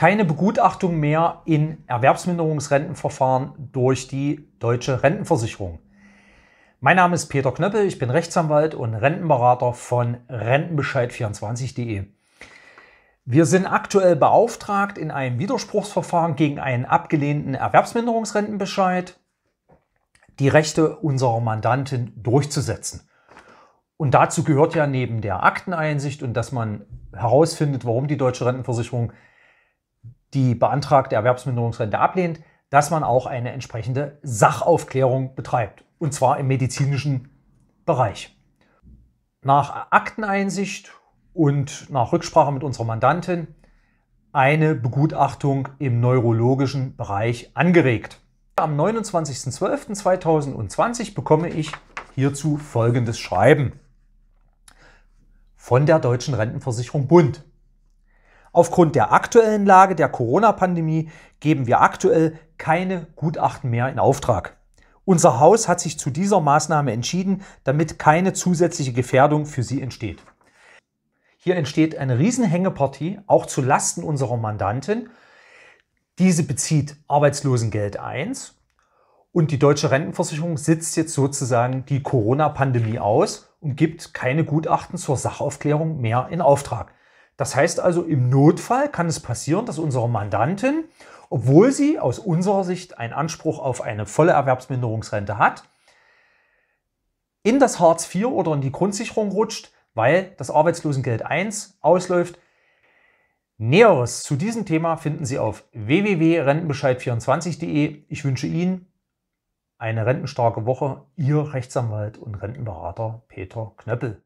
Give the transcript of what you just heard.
keine Begutachtung mehr in Erwerbsminderungsrentenverfahren durch die deutsche Rentenversicherung. Mein Name ist Peter Knöppel, ich bin Rechtsanwalt und Rentenberater von Rentenbescheid24.de. Wir sind aktuell beauftragt in einem Widerspruchsverfahren gegen einen abgelehnten Erwerbsminderungsrentenbescheid, die Rechte unserer Mandantin durchzusetzen. Und dazu gehört ja neben der Akteneinsicht und dass man herausfindet, warum die deutsche Rentenversicherung die beantragte Erwerbsminderungsrente ablehnt, dass man auch eine entsprechende Sachaufklärung betreibt. Und zwar im medizinischen Bereich. Nach Akteneinsicht und nach Rücksprache mit unserer Mandantin eine Begutachtung im neurologischen Bereich angeregt. Am 29.12.2020 bekomme ich hierzu folgendes Schreiben von der Deutschen Rentenversicherung Bund. Aufgrund der aktuellen Lage der Corona-Pandemie geben wir aktuell keine Gutachten mehr in Auftrag. Unser Haus hat sich zu dieser Maßnahme entschieden, damit keine zusätzliche Gefährdung für Sie entsteht. Hier entsteht eine Riesenhängepartie, auch zu Lasten unserer Mandanten. Diese bezieht Arbeitslosengeld 1 und die deutsche Rentenversicherung sitzt jetzt sozusagen die Corona-Pandemie aus und gibt keine Gutachten zur Sachaufklärung mehr in Auftrag. Das heißt also, im Notfall kann es passieren, dass unsere Mandantin, obwohl sie aus unserer Sicht einen Anspruch auf eine volle Erwerbsminderungsrente hat, in das Hartz IV oder in die Grundsicherung rutscht, weil das Arbeitslosengeld I ausläuft. Näheres zu diesem Thema finden Sie auf www.rentenbescheid24.de. Ich wünsche Ihnen eine rentenstarke Woche. Ihr Rechtsanwalt und Rentenberater Peter Knöppel.